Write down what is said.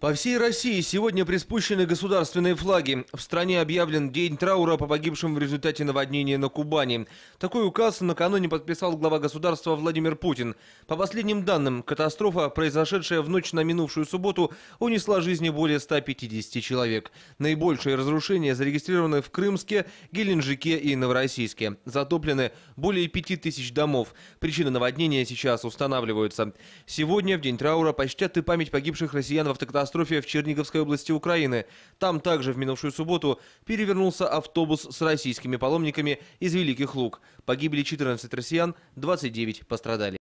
По всей России сегодня приспущены государственные флаги. В стране объявлен день траура по погибшим в результате наводнения на Кубани. Такой указ накануне подписал глава государства Владимир Путин. По последним данным, катастрофа, произошедшая в ночь на минувшую субботу, унесла жизни более 150 человек. Наибольшие разрушения зарегистрированы в Крымске, Геленджике и Новороссийске. Затоплены более 5000 домов. Причины наводнения сейчас устанавливаются. Сегодня, в день траура, почтят и память погибших россиян в автокатастрофе катастрофе в Черниговской области Украины. Там также в минувшую субботу перевернулся автобус с российскими паломниками из Великих Луг. Погибли 14 россиян, 29 пострадали.